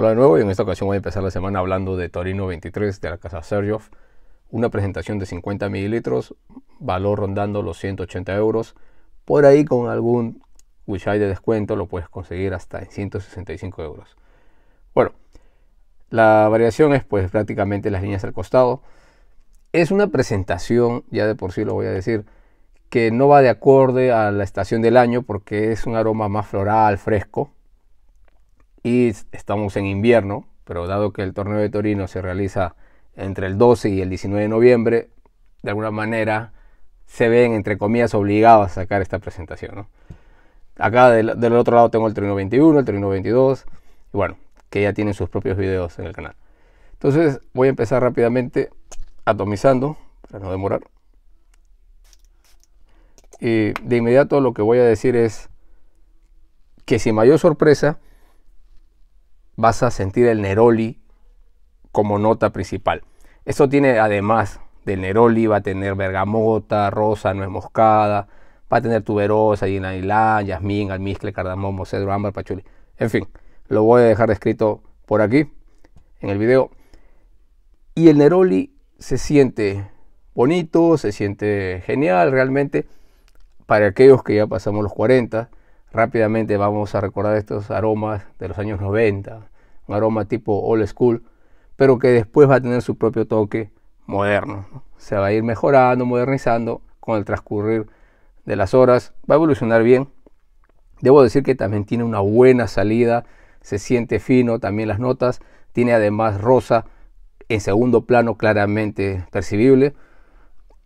Hola de nuevo y en esta ocasión voy a empezar la semana hablando de Torino 23 de la casa Sergioff, una presentación de 50 mililitros, valor rondando los 180 euros, por ahí con algún wish de descuento lo puedes conseguir hasta en 165 euros. Bueno, la variación es pues prácticamente las líneas al costado. Es una presentación, ya de por sí lo voy a decir, que no va de acorde a la estación del año porque es un aroma más floral, fresco, y estamos en invierno, pero dado que el torneo de Torino se realiza entre el 12 y el 19 de noviembre, de alguna manera se ven, entre comillas, obligados a sacar esta presentación. Acá del, otro lado tengo el Torino 21, el Torino 22, y bueno, que ya tienen sus propios videos en el canal. Entonces voy a empezar rápidamente atomizando, para no demorar. Y de inmediato lo que voy a decir es que sin mayor sorpresa, vas a sentir el neroli como nota principal. Eso tiene además del neroli, va a tener bergamota, rosa, nuez moscada, va a tener tuberosa, ylang, jazmín, almizcle, cardamomo, cedro, ámbar, pachuli. En fin, lo voy a dejar escrito por aquí en el video. Y el neroli se siente bonito, se siente genial realmente para aquellos que ya pasamos los 40 Rápidamente vamos a recordar estos aromas de los años 90, un aroma tipo old school, pero que después va a tener su propio toque moderno. Se va a ir mejorando, modernizando con el transcurrir de las horas, va a evolucionar bien. Debo decir que también tiene una buena salida, se siente fino también las notas, tiene además rosa en segundo plano claramente percibible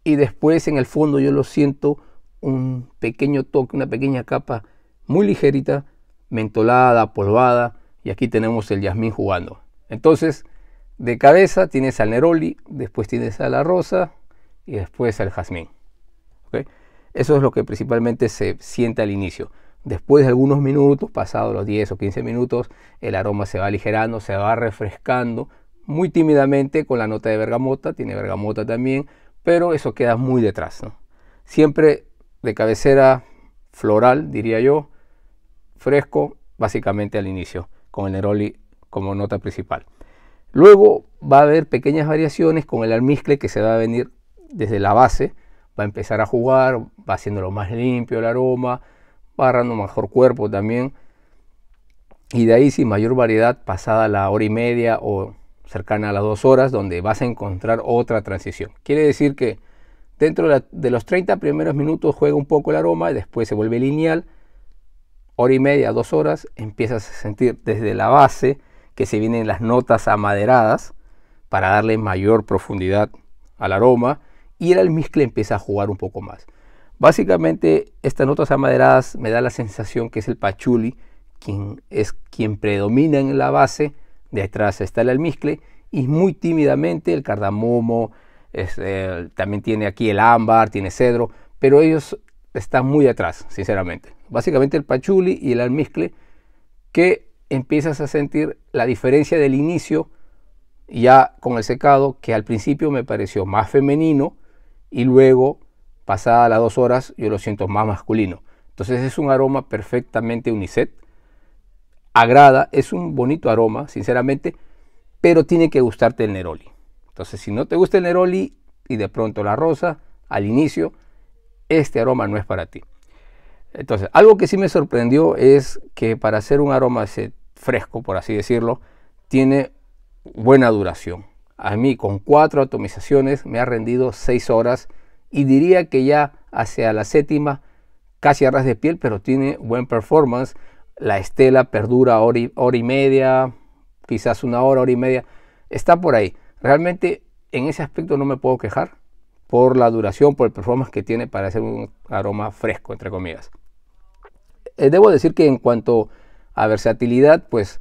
y después en el fondo yo lo siento un pequeño toque, una pequeña capa muy ligerita, mentolada, polvada, y aquí tenemos el jazmín jugando. Entonces, de cabeza tienes al neroli, después tienes a la rosa y después al jazmín. Eso es lo que principalmente se siente al inicio. Después de algunos minutos, pasados los 10 o 15 minutos, el aroma se va aligerando, se va refrescando muy tímidamente con la nota de bergamota, tiene bergamota también, pero eso queda muy detrás. Siempre de cabecera floral, diría yo, fresco básicamente al inicio, con el neroli como nota principal. Luego va a haber pequeñas variaciones con el almizcle que se va a venir desde la base, va a empezar a jugar, va haciéndolo más limpio el aroma, va agarrando mejor cuerpo también. Y de ahí sin mayor variedad, pasada la hora y media o cercana a las dos horas, donde vas a encontrar otra transición. Quiere decir que dentro de, los 30 primeros minutos juega un poco el aroma, y después se vuelve lineal hora y media, dos horas, empiezas a sentir desde la base que se vienen las notas amaderadas para darle mayor profundidad al aroma y el almizcle empieza a jugar un poco más. Básicamente estas notas amaderadas me da la sensación que es el pachuli quien es quien predomina en la base, detrás está el almizcle y muy tímidamente el cardamomo, este, también tiene aquí el ámbar, tiene cedro, pero ellos está muy atrás, sinceramente. Básicamente el pachuli y el almizcle que empiezas a sentir la diferencia del inicio ya con el secado, que al principio me pareció más femenino y luego, pasada las dos horas, yo lo siento más masculino. Entonces es un aroma perfectamente unicet, agrada, es un bonito aroma, sinceramente, pero tiene que gustarte el neroli. Entonces si no te gusta el neroli y de pronto la rosa al inicio, este aroma no es para ti. Entonces, algo que sí me sorprendió es que para hacer un aroma fresco, por así decirlo, tiene buena duración. A mí con cuatro atomizaciones me ha rendido seis horas y diría que ya hacia la séptima casi a de piel, pero tiene buen performance. La estela perdura hora y, hora y media, quizás una hora, hora y media. Está por ahí. Realmente en ese aspecto no me puedo quejar por la duración, por el performance que tiene para hacer un aroma fresco, entre comillas. Eh, debo decir que en cuanto a versatilidad, pues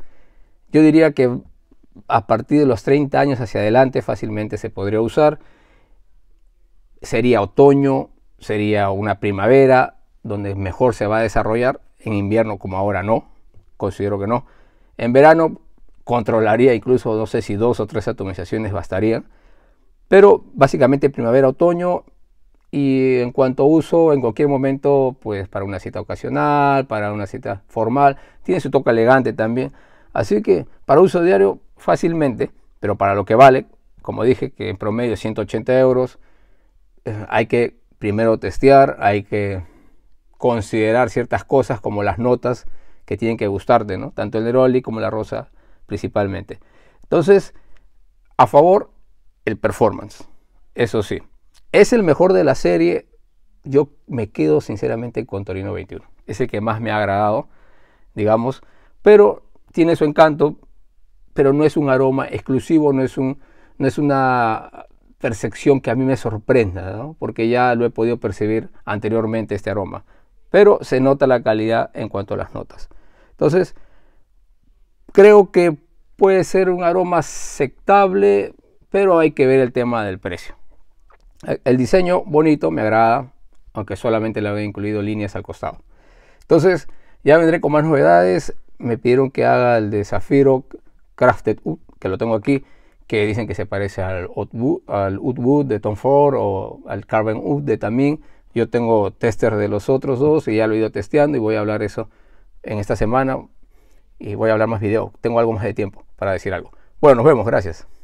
yo diría que a partir de los 30 años hacia adelante fácilmente se podría usar. Sería otoño, sería una primavera, donde mejor se va a desarrollar. En invierno, como ahora, no. Considero que no. En verano, controlaría incluso, no sé si dos o tres atomizaciones bastarían pero básicamente primavera, otoño y en cuanto uso, en cualquier momento, pues para una cita ocasional, para una cita formal, tiene su toque elegante también. Así que para uso diario fácilmente, pero para lo que vale, como dije, que en promedio 180 euros, eh, hay que primero testear, hay que considerar ciertas cosas como las notas que tienen que gustarte, ¿no? Tanto el neroli como la rosa principalmente. Entonces, a favor el performance. Eso sí, es el mejor de la serie. Yo me quedo sinceramente con Torino 21. Es el que más me ha agradado, digamos. Pero tiene su encanto, pero no es un aroma exclusivo, no es, un, no es una percepción que a mí me sorprenda, porque ya lo he podido percibir anteriormente este aroma. Pero se nota la calidad en cuanto a las notas. Entonces, creo que puede ser un aroma aceptable, pero hay que ver el tema del precio. El diseño bonito me agrada, aunque solamente le había incluido líneas al costado. Entonces, ya vendré con más novedades. Me pidieron que haga el de Zafiro Crafted Wood, que lo tengo aquí, que dicen que se parece al Wood, al Wood de Tom Ford o al Carbon Wood de Tamin. Yo tengo tester de los otros dos y ya lo he ido testeando y voy a hablar eso en esta semana y voy a hablar más video. Tengo algo más de tiempo para decir algo. Bueno, nos vemos, gracias.